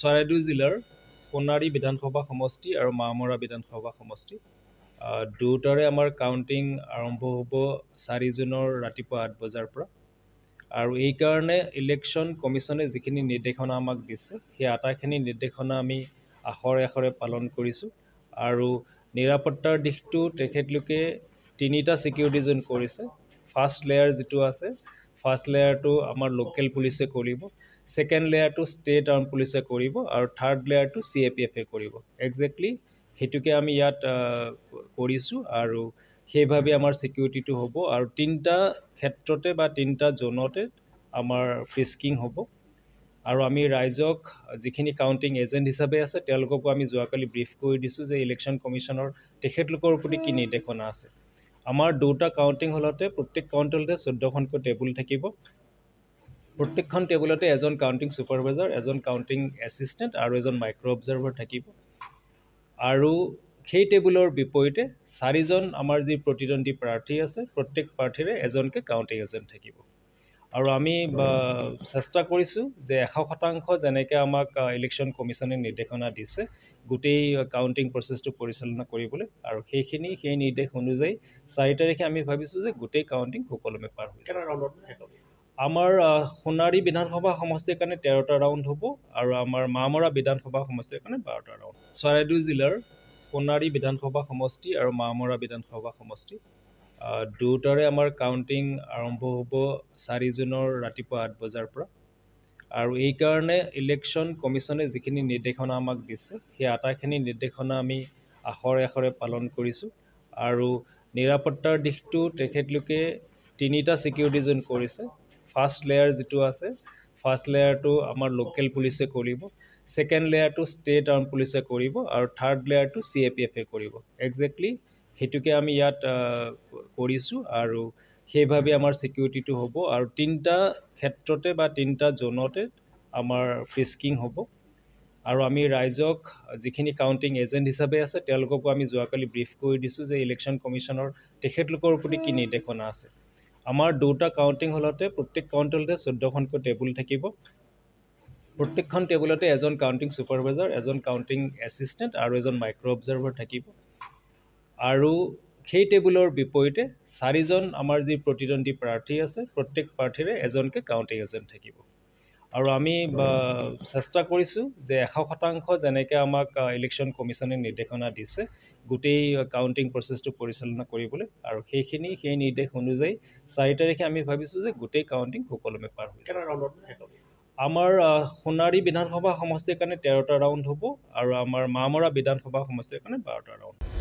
চৰাইদেউ জিলাৰ সোণাৰী বিধানসভা সমষ্টি আৰু মামৰা বিধানসভা সমষ্টি দুয়োটাৰে আমাৰ কাউণ্টিং আৰম্ভ হ'ব চাৰি জুনৰ ৰাতিপুৱা আঠ বজাৰ পৰা আৰু এইকাৰণে ইলেকশ্যন কমিশ্যনে যিখিনি নিৰ্দেশনা আমাক দিছে সেই আটাইখিনি নিৰ্দেশনা আমি আখৰে আখৰে পালন কৰিছোঁ আৰু নিৰাপত্তাৰ দিশটো তেখেতলোকে তিনিটা ছিকিউৰিটি জোন কৰিছে ফাৰ্ষ্ট লেয়াৰ যিটো আছে ফাৰ্ষ্ট লেয়াৰটো আমাৰ লোকেল পুলিচে কৰিব ছেকেণ্ড লেয়াৰটো ষ্টেট আৰ্ম পুলিচে কৰিব আৰু থাৰ্ড লেয়াৰটো চি এ পি এফে কৰিব একজেক্টলি সেইটোকে আমি ইয়াত কৰিছোঁ আৰু সেইভাৱে আমাৰ ছিকিউৰিটিটো হ'ব আৰু তিনিটা ক্ষেত্ৰতে বা তিনিটা জ'নতে আমাৰ ফ্ৰিস্কিং হ'ব আৰু আমি ৰাইজক যিখিনি কাউণ্টিং এজেণ্ট হিচাপে আছে তেওঁলোককো আমি যোৱাকালি ব্ৰিফ কৰি দিছোঁ যে ইলেকশ্যন কমিশ্যনৰ তেখেতলোকৰ প্ৰতি কি নিৰ্দেশনা আছে আমাৰ দুটা কাউণ্টিং হলতে প্ৰত্যেক কাউণ্টলতে চৈধ্যখনকৈ টেবুল থাকিব প্ৰত্যেকখন টেবুলতে এজন কাউণ্টিং ছুপাৰভাইজাৰ এজন কাউণ্টিং এচিষ্টেণ্ট আৰু এজন মাইক্ৰ' অবজাৰ্ভাৰ থাকিব আৰু সেই টেবুলৰ বিপৰীতে চাৰিজন আমাৰ যি প্ৰতিদ্বন্দ্বী প্ৰাৰ্থী আছে প্ৰত্যেক প্ৰাৰ্থীৰে এজনকৈ কাউণ্টিং এজেণ্ট থাকিব আৰু আমি চেষ্টা কৰিছোঁ যে এশ শতাংশ যেনেকৈ আমাক ইলেকশ্যন কমিশ্যনে নিৰ্দেশনা দিছে গোটেই কাউণ্টিং প্ৰচেছটো পৰিচালনা কৰিবলৈ আৰু সেইখিনি সেই নিৰ্দেশ অনুযায়ী চাৰি তাৰিখে আমি ভাবিছোঁ যে গোটেই কাউণ্টিং সুকলমে পাৰ হ'ব আমাৰ সোণাৰী বিধানসভা সমষ্টিৰ কাৰণে তেৰটা ৰাউণ্ড হ'ব আৰু আমাৰ মামৰা বিধানসভা সমষ্টিৰ কাৰণে বাৰটা ৰাউণ্ড চৰাইদেউ জিলাৰ সোণাৰী বিধানসভা সমষ্টি আৰু মামৰা বিধানসভা সমষ্টি দুয়োটাৰে আমাৰ কাউণ্টিং আৰম্ভ হ'ব চাৰি জুনৰ ৰাতিপুৱা আঠ বজাৰ পৰা আৰু এইকাৰণে ইলেকশ্যন কমিশ্যনে যিখিনি নিৰ্দেশনা আমাক দিছে সেই আটাইখিনি নিৰ্দেশনা আমি আখৰে আখৰে পালন কৰিছোঁ আৰু নিৰাপত্তাৰ দিশটো তেখেতলোকে তিনিটা ছিকিউৰিটি জোন কৰিছে ফাৰ্ষ্ট লেয়াৰ যিটো আছে ফাৰ্ষ্ট লেয়াৰটো আমাৰ লোকেল পুলিচে কৰিব ছেকেণ্ড লেয়াৰটো ষ্টেট আৰ্ম পুলিচে কৰিব আৰু থাৰ্ড লেয়াৰটো চি এ পি এফে কৰিব একজেক্টলি সেইটোকে আমি ইয়াত কৰিছোঁ আৰু সেইভাৱে আমাৰ ছিকিউৰিটিটো হ'ব আৰু তিনিটা ক্ষেত্ৰতে বা তিনিটা জ'নতে আমাৰ ফিচকিং হ'ব আৰু আমি ৰাইজক যিখিনি কাউণ্টিং এজেণ্ট হিচাপে আছে তেওঁলোককো আমি যোৱাকালি ব্ৰিফ কৰি দিছোঁ যে ইলেকশ্যন কমিশ্যনৰ তেখেতলোকৰ প্ৰতি কি নিৰ্দেশনা আছে আমাৰ দুটা কাউণ্টিং হলতে প্ৰত্যেক কাউণ্টলতে চৈধ্যখনকৈ টেবুল থাকিব প্ৰত্যেকখন টেবুলতে এজন কাউণ্টিং ছুপাৰভাইজাৰ এজন কাউণ্টিং এচিষ্টেণ্ট আৰু এজন মাইক্ৰ' অবজাৰ্ভাৰ থাকিব আৰু সেই টেবুলৰ বিপৰীতে চাৰিজন আমাৰ যি প্ৰতিদ্বন্দ্বী প্ৰাৰ্থী আছে প্ৰত্যেক প্ৰাৰ্থীৰে এজনকৈ কাউণ্টিং এজেণ্ট থাকিব আৰু আমি চেষ্টা কৰিছোঁ যে এশ শতাংশ যেনেকৈ আমাক ইলেকশ্যন কমিশ্যনে নিৰ্দেশনা দিছে গোটেই কাউণ্টিং প্ৰচেছটো পৰিচালনা কৰিবলৈ আৰু সেইখিনি সেই নিৰ্দেশ অনুযায়ী চাৰি তাৰিখে আমি ভাবিছোঁ যে গোটেই কাউণ্টিং সুকলমে পাৰ হ'ব আমাৰ সোণাৰী বিধানসভা সমষ্টিৰ কাৰণে তেৰটা ৰাউণ্ড হ'ব আৰু আমাৰ মামৰা বিধানসভা সমষ্টিৰ কাৰণে বাৰটা ৰাউণ্ড হ'ব